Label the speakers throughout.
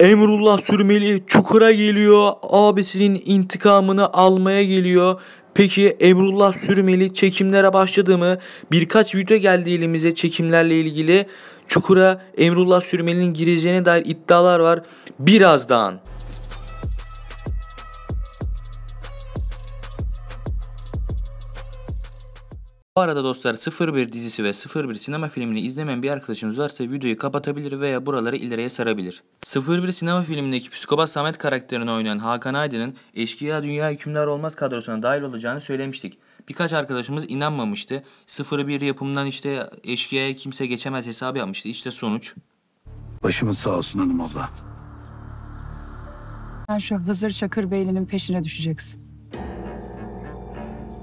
Speaker 1: Emrullah Sürmeli çukura geliyor. Abisinin intikamını almaya geliyor. Peki Emrullah Sürmeli çekimlere başladı mı? Birkaç video geldi elimize çekimlerle ilgili. Çukura Emrullah Sürmeli'nin gireceğine dair iddialar var. Birazdan Bu arada dostlar 01 dizisi ve 01 sinema filmini izlemeyen bir arkadaşımız varsa videoyu kapatabilir veya buraları ileriye sarabilir. 01 sinema filmindeki psikopat Samet karakterini oynayan Hakan Aydın'ın Eşkıya Dünya hükümler Olmaz kadrosuna dahil olacağını söylemiştik. Birkaç arkadaşımız inanmamıştı. 01 yapımından işte eşkıyaya kimse geçemez hesabı yapmıştı. İşte sonuç. Başımız sağ olsun hanım abla. Sen şu Hızır Çakır Beyli'nin peşine düşeceksin.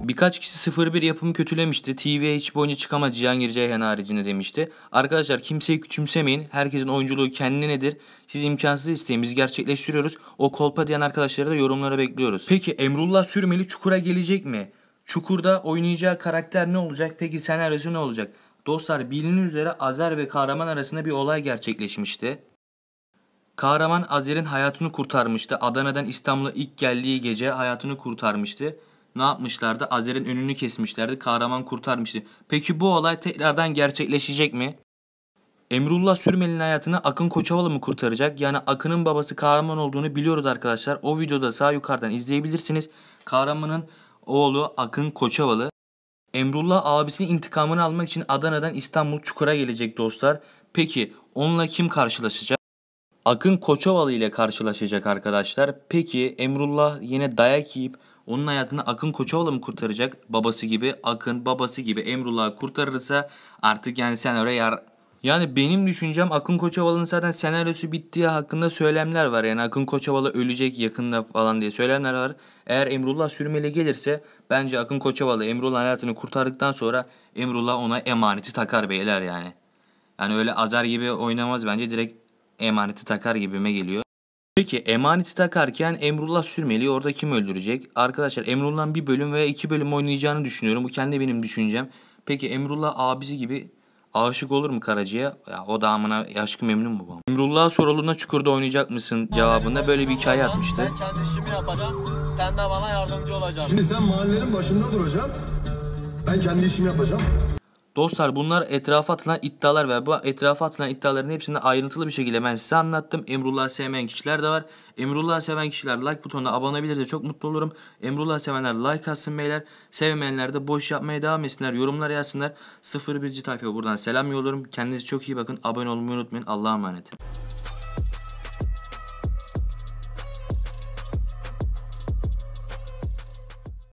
Speaker 1: Birkaç kişi 01 yapımı kötülemişti. TVH boyunca çıkamaz Cihangir Ceyhan haricinde demişti. Arkadaşlar kimseyi küçümsemeyin. Herkesin oyunculuğu kendine nedir? Siz imkansız isteyin, biz gerçekleştiriyoruz. O kolpa diyen arkadaşları da yorumlara bekliyoruz. Peki Emrullah Sürmeli Çukur'a gelecek mi? Çukur'da oynayacağı karakter ne olacak? Peki senaryosu ne olacak? Dostlar bilinin üzere Azer ve kahraman arasında bir olay gerçekleşmişti. Kahraman Azer'in hayatını kurtarmıştı. Adana'dan İstanbul'a ilk geldiği gece hayatını kurtarmıştı ne yapmışlardı? Azer'in önünü kesmişlerdi. Kahraman kurtarmıştı. Peki bu olay tekrardan gerçekleşecek mi? Emrullah Sürmeli'nin hayatını Akın Koçovalı mı kurtaracak? Yani Akın'ın babası kahraman olduğunu biliyoruz arkadaşlar. O videoda sağ yukarıdan izleyebilirsiniz. Kahramanın oğlu Akın Koçovalı. Emrullah abisinin intikamını almak için Adana'dan İstanbul Çukur'a gelecek dostlar. Peki onunla kim karşılaşacak? Akın Koçovalı ile karşılaşacak arkadaşlar. Peki Emrullah yine dayak yiyip onun hayatını Akın Koçoğlu mı kurtaracak? Babası gibi Akın babası gibi Emrullah kurtarırsa artık yani sen oraya yar... Yani benim düşüncem Akın Koçovalı'nın zaten senaryosu bittiği hakkında söylemler var. Yani Akın Koçovalı ölecek yakında falan diye söylemler var. Eğer Emrullah sürmeli gelirse bence Akın Koçovalı Emrullah hayatını kurtardıktan sonra Emrullah ona emaneti takar beyler yani. Yani öyle azar gibi oynamaz bence direkt emaneti takar gibime geliyor. Peki emaneti takarken Emrullah Sürmeli orada kim öldürecek? Arkadaşlar Emrullah'ın bir bölüm veya iki bölüm oynayacağını düşünüyorum. Bu kendi benim düşüncem. Peki Emrullah abisi gibi aşık olur mu Karaca'ya? Ya o da amına aşkı memnun mu bu? Emrullah soruluna çukurda oynayacak mısın cevabında böyle bir hikaye atmıştı. Ben kendi işimi yapacağım. Sen de bana yardımcı olacaksın. Şimdi sen mahallenin başında duracaksın. Ben kendi işimi yapacağım. Dostlar bunlar etrafa atılan iddialar ve bu etrafa atılan iddiaların hepsini ayrıntılı bir şekilde ben size anlattım. Emrullah sevmeyen kişiler de var. Emrullah seven kişiler like butonuna abone olabilirse çok mutlu olurum. Emrullah sevenler like atsın beyler. Sevmeyenler de boş yapmaya devam etsinler. Yorumlar yazsınlar. 01. Tayfa buradan selam yollarım. Kendinize çok iyi bakın. Abone olmayı unutmayın. Allah'a emanet.